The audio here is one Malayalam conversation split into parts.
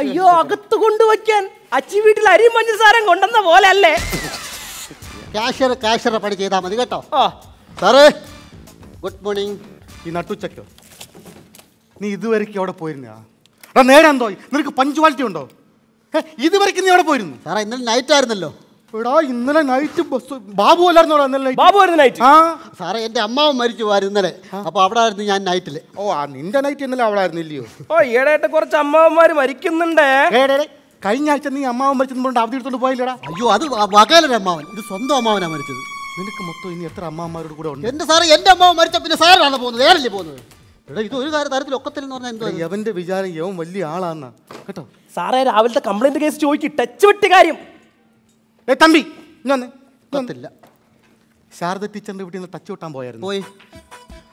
അയ്യോ അകത്ത് കൊണ്ടുവയ്ക്കാൻ അച്ചി വീട്ടിൽ അരി സാരം കൊണ്ടെന്ന പോലെ അല്ലേ കാഷ്യർ കാഷ്യറെ പണി ചെയ്താൽ മതി കേട്ടോ സാറേ ഗുഡ് മോർണിംഗ് ഈ നട്ടുച്ചക്കോ നീ ഇതുവരെയ്ക്ക് അവിടെ പോയിരുന്നോ എടാ നേരാൻ നിനക്ക് പഞ്ച്വാലിറ്റി ഉണ്ടോ ഇതുവരെയ്ക്ക് നീ അവിടെ പോയിരുന്നു സാറേ ഇന്നലെ നൈറ്റ് ആയിരുന്നല്ലോ എടാ ഇന്നലെ നൈറ്റ് ബസ് ബാബു അല്ലായിരുന്നു ഇന്നലെ ബാബു ആയിരുന്നു നൈറ്റ് ആ സാറേ എന്റെ അമ്മാവൻ മരിച്ചു പോയാ ഇന്നലെ അപ്പൊ അവിടെ ആയിരുന്നു ഞാൻ നൈറ്റില് ഓ ആ നിന്റെ നൈറ്റ് ഇന്നലെ അവിടെ ആയിരുന്നില്ലയോ ഓ ഈടായിട്ട് കുറച്ച് അമ്മാവന്മാര് മരിക്കുന്നുണ്ട് കഴിഞ്ഞ ആഴ്ച നീ അമ്മാവൻ മരിച്ചെന്ന് പറഞ്ഞിട്ട് അവധി എടുത്തോണ്ട് പോയില്ലടാ അയ്യോ അത് വകാലൊരു അമ്മാവൻ ഇത് സ്വന്തം അമ്മാവനാ മരിച്ചത് നിനക്ക് മൊത്തം ഇനി എത്ര അമ്മാവന്മാരോട് കൂടെ ഉണ്ട് എന്റെ സാറേ എന്റെ അമ്മാവൻ മരിച്ച പിന്നെ സാറാണോ പോകുന്നത് ഏറല്ലേ പോകുന്നത് എടാ ഇത് ഒരു തരത്തിൽ ഒക്കത്തില്ലെന്ന് പറഞ്ഞാൽ എന്തോ യവന്റെ വിചാരം യവൻ വലിയ ആളാന്നാ കേട്ടോ സാറേ രാവിലത്തെ കംപ്ലൈന്റ് കേസ് ചോദിക്കും ടച്ച് വിട്ട് കാര്യം ഏ തമ്പി ഇന്നൊന്ന് ശാരദ ടീച്ചറിന്റെ വീട്ടിൽ നിന്ന് ടച്ച് കൂട്ടാൻ പോയായിരുന്നു പോയി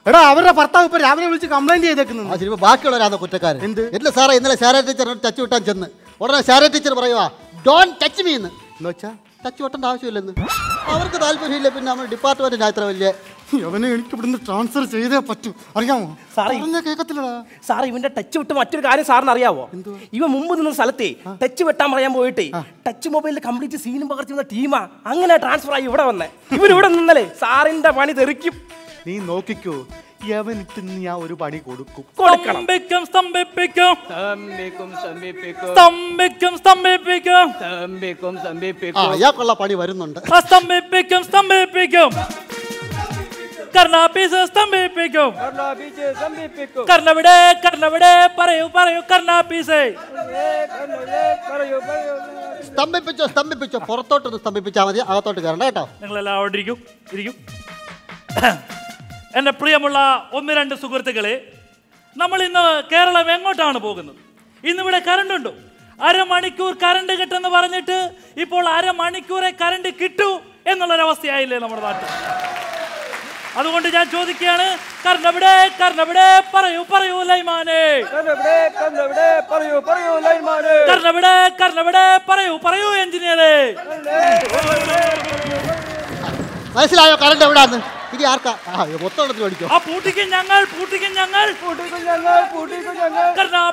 എടാ അവരുടെ ഭർത്താവ് ഇപ്പൊ രാവിലെ വിളിച്ച് കംപ്ലൈന്റ് ചെയ്തേക്കുന്നു ബാക്കിയുള്ളവരാണ് കുറ്റക്കാരൻ എന്ത് ഇല്ല സാറേ ഇന്നലെ ശാരദ ടീച്ചർ ടച്ച് വിട്ടാൻ ചെന്ന് ഉടനെ ശാരദ ടീച്ചർ പറയുവാ ഡോൺ ടച്ച് മീ എന്ന് വെച്ചാൽ ടച്ച് വെട്ടേണ്ട ആവശ്യമില്ലെന്ന് അവർക്ക് താല്പര്യമില്ല പിന്നെ നമ്മുടെ ഡിപ്പാർട്ട്മെന്റിന്റെ അത്ര വലിയ അവനെ എനിക്ക് ഇവിടുന്ന് ട്രാൻസ്ഫർ ചെയ്തേ പറ്റൂ അറിയാമോ കേൾക്കത്തില്ലടാ സാർ ഇവന്റെ ടച്ച് വിട്ട് മറ്റൊരു കാര്യം സാറിന് അറിയാവോ ഇവ മുമ്പ് നിന്ന സ്ഥലത്തെ ടച്ച് വെട്ടാൻ പറയാൻ പോയിട്ട് ടച്ച് മൊബൈലിൽ കംപ്ലീറ്റ് സീനും പകർത്തി വന്ന ടീമാ അങ്ങനെ ട്രാൻസ്ഫർ ആയി ഇവിടെ വന്നേ ഇവരിവിടെ നിന്നല്ലേ സാറിന്റെ പണി തെറിക്കും നീ നോക്കിക്കോ ഒരു പണി കൊടുക്കും പണി വരുന്നുണ്ട് സ്തംഭിപ്പിക്കും സ്തംഭിപ്പിക്കും കർണാപീസ് സ്തംഭിപ്പിക്കും കർണവിടെ കർണവിടെ പറയൂ പറയൂ കർണാപീസ് സ്തംഭിപ്പിച്ചോ സ്തംഭിപ്പിച്ചോ പുറത്തോട്ട് സ്തംഭിപ്പിച്ചാൽ മതി അകത്തോട്ട് കയറണ്ട കേട്ടോ നിങ്ങളെല്ലാം അവിടെ ഇരിക്കും ഇരിക്കും എൻ്റെ പ്രിയമുള്ള ഒന്ന് രണ്ട് സുഹൃത്തുക്കളെ നമ്മൾ ഇന്ന് കേരളം എങ്ങോട്ടാണ് പോകുന്നത് ഇന്നിവിടെ കറണ്ട് ഉണ്ടോ അരമണിക്കൂർ കറണ്ട് കിട്ടുമെന്ന് പറഞ്ഞിട്ട് ഇപ്പോൾ അരമണിക്കൂറെ കറണ്ട് കിട്ടൂ എന്നുള്ളൊരവസ്ഥയായില്ലേ നമ്മുടെ നാട്ടിൽ അതുകൊണ്ട് ഞാൻ ചോദിക്കുകയാണ് കർണവിടെ കർണവിടെ പറയൂ പറയൂ ലൈമാനെ കർണവിടെ കർണവിടെ പറയൂ പറയൂ ലൈമാനെ കർണവിടെ കർണവിടെ എഞ്ചിനീയറെ മനസ്സിലായോ കറണ്ട് എവിടാന്ന് വേണ്ടി ആർക്കാ ഒത്തെണ്ണത്തിൽ ആ പൂട്ടിക്കും ഞങ്ങൾ പൂട്ടിക്കും ഞങ്ങൾ പൂട്ടിക്കും ഞങ്ങൾ പൂട്ടിക്കും ഞങ്ങൾ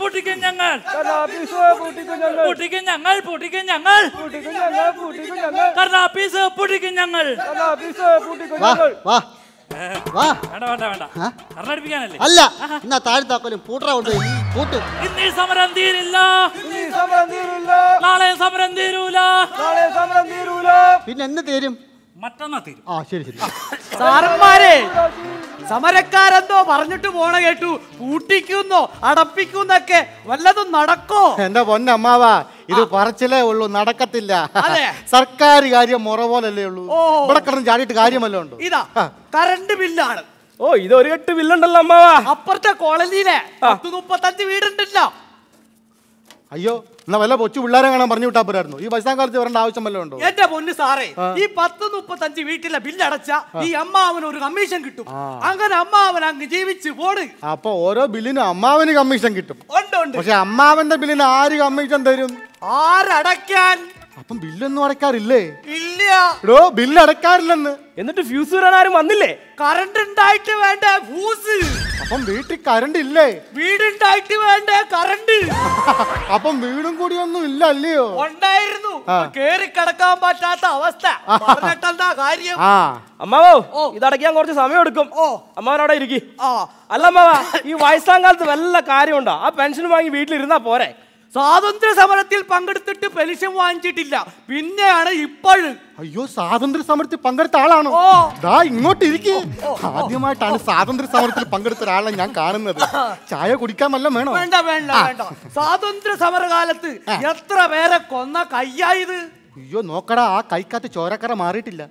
പൂട്ടിക്കും ഞങ്ങൾ കർണാഫീസ് പൂട്ടിക്കും പൂട്ടിക്കും ഞങ്ങൾ വാ കർണടിപ്പിക്കാനല്ലേ അല്ല പൂട്ട് സമരം തീരില്ല നാളെ സമരം നാളെ സമരം പിന്നെ എന്ന് തീരും മറ്റന്നാ തീരും ആ ശരി ശരി സാറന്മാരെ സമരക്കാരെന്തോ പറഞ്ഞിട്ട് പോണ കേട്ടു പൂട്ടിക്കുന്നോ അടപ്പിക്കുന്നൊക്കെ വല്ലതും നടക്കോ എന്റെ പൊന്നമ്മാവാ ഇത് പറച്ചിലേ ഉള്ളൂ നടക്കത്തില്ല സർക്കാർ കാര്യം മുറ പോലല്ലേ ഉള്ളൂ ഇവിടെ കിടന്ന് ചാടിയിട്ട് കാര്യമല്ലോ ഉണ്ടോ ഇതാ കറണ്ട് ബില്ലാണ് ഓ ഇത് ഒരു കെട്ട് ബില്ലുണ്ടല്ലോ അമ്മാവാ അപ്പുറത്തെ കോളനിയിലെ പത്ത് മുപ്പത്തഞ്ച് വീടുണ്ടല്ലോ അയ്യോ എന്നാ വല്ല കൊച്ചു പിള്ളേരെ കാണാൻ പറഞ്ഞു വിട്ടാ പോരായിരുന്നു ഈ വയസ്സാം കാലത്ത് വരേണ്ട ആവശ്യം വല്ലതും ഉണ്ടോ എന്റെ പൊന്ന് സാറേ ഈ പത്ത് മുപ്പത്തഞ്ച് വീട്ടിലെ ബില്ലടച്ച ഈ അമ്മാവന് ഒരു കമ്മീഷൻ കിട്ടും അങ്ങനെ അമ്മാവൻ അങ്ങ് ജീവിച്ച് പോട് അപ്പൊ ഓരോ ബില്ലിനും അമ്മാവന് കമ്മീഷൻ കിട്ടും പക്ഷെ അമ്മാവന്റെ ബില്ലിന് ആര് കമ്മീഷൻ തരും ആരടക്കാൻ അപ്പം ബില്ലൊന്നും അടക്കാറില്ലേ ഇല്ല ഡോ ബില്ല് അടക്കാറില്ലെന്ന് എന്നിട്ട് ഫ്യൂസ് വരാൻ ആരും വന്നില്ലേ കറണ്ട് ഉണ്ടായിട്ട് വേണ്ട ഫ്യൂസ് അപ്പം വീട്ടിൽ കറണ്ട് ഇല്ലേ വീടുണ്ടായിട്ട് വേണ്ട കറണ്ട് അപ്പം വീടും കൂടി ഒന്നും ഇല്ല അല്ലയോ ഉണ്ടായിരുന്നു കേറി കിടക്കാൻ പറ്റാത്ത അവസ്ഥ കാര്യം അമ്മാവോ ഇതടക്കാൻ കുറച്ച് സമയം എടുക്കും ഓ അമ്മാവനവിടെ ഇരിക്കി ആ അല്ല അമ്മാവാ ഈ വയസ്സാം കാലത്ത് വല്ല കാര്യമുണ്ടോ ആ പെൻഷൻ വാങ്ങി വീട്ടിലിരുന്നാ പോരെ സ്വാതന്ത്ര്യ സമരത്തിൽ പങ്കെടുത്തിട്ട് പെൻഷൻ വാങ്ങിച്ചിട്ടില്ല പിന്നെയാണ് ഇപ്പോഴും അയ്യോ സ്വാതന്ത്ര്യ സമരത്തിൽ പങ്കെടുത്ത ആളാണോ ദാ ഇങ്ങോട്ട് ഇരിക്കേ ആദ്യമായിട്ടാണ് സ്വാതന്ത്ര്യ സമരത്തിൽ പങ്കെടുത്ത ഒരാളെ ഞാൻ കാണുന്നത് ചായ കുടിക്കാമല്ല വേണോ വേണ്ട വേണ്ട വേണ്ട സ്വാതന്ത്ര്യ സമരകാലത്ത് എത്ര പേരെ കൊന്ന കയ്യായത് അയ്യോ നോക്കടാ ആ കൈക്കാത്ത ചോരക്കറ മാറിയിട്ടില്ല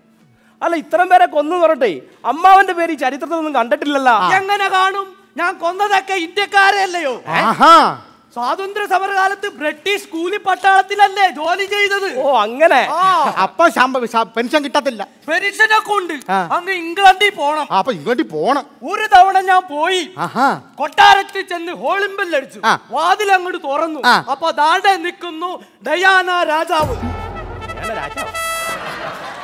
അല്ല ഇത്രയും പേരെ കൊന്നു പറട്ടെ അമ്മാവന്റെ പേര് ചരിത്രത്തിൽ ഒന്നും കണ്ടിട്ടില്ലല്ലോ എങ്ങനെ കാണും ഞാൻ കൊന്നതൊക്കെ ഇന്ത്യക്കാരെ അല്ലയോ സ്വാതന്ത്ര്യ സമരകാലത്ത് ബ്രിട്ടീഷ് കൂലി പട്ടാളത്തിലല്ലേ ജോലി ചെയ്തത് ഓ അങ്ങനെ അപ്പൊ പെൻഷൻ കിട്ടത്തില്ല ഒക്കെ ഉണ്ട് അങ്ങ് ഇംഗ്ലണ്ടിൽ പോണം അപ്പൊ ഇംഗ്ലണ്ടിൽ പോണം ഒരു തവണ ഞാൻ പോയി കൊട്ടാരത്തിൽ ചെന്ന് അടിച്ചു വാതിൽ അങ്ങോട്ട് തുറന്നു അപ്പൊ താഴെ നിൽക്കുന്നു ഡയാന രാജാവ് രാജാവ്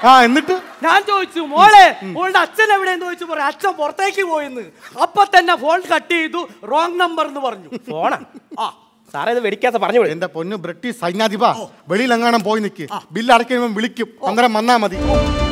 ആ എന്നിട്ട് ഞാൻ ചോദിച്ചു മോളെ മോളുടെ അച്ഛൻ എവിടെയെന്ന് ചോദിച്ചു പറയാം അച്ഛൻ പുറത്തേക്ക് പോയെന്ന് അപ്പൊ തന്നെ ഫോൺ കട്ട് ചെയ്തു റോങ് നമ്പർ എന്ന് പറഞ്ഞു ഫോണാ ആ സാറേ ഇത് വെടിക്കാത്ത പറഞ്ഞു എന്റെ പൊന്നു ബ്രിട്ടീഷ് സൈന്യാധിപ വെളിയിലെങ്ങാനും പോയി നിൽക്ക് ബില്ല് അടയ്ക്കുമ്പോൾ വിളിക്കും അന്നേരം വന്നാ മതി